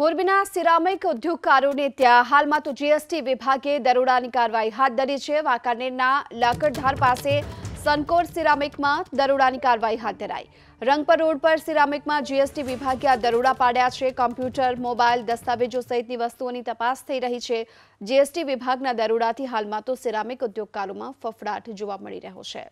મોરબીના સિરામિક ઉદ્યોગકારોને તે હાલમાં તો GST વિભાગે દરોડાની કાર્યવાહી હાથ ધરી છે વાકાનેરના લાકડધાર પાસે સંકોર સિરામિકમાં દરોડાની કાર્યવાહી હાથ ધરી રંગપર રોડ પર સિરામિકમાં GST વિભાગે દરોડા પાડ્યા છે કમ્પ્યુટર મોબાઈલ દસ્તાવેજો સહિતની વસ્તુઓની તપાસ થઈ રહી છે GST વિભાગના દરોડાથી હાલમાં તો સિરામિક ઉદ્યોગકારોમાં ફફડાટ જોવા મળી રહ્યો છે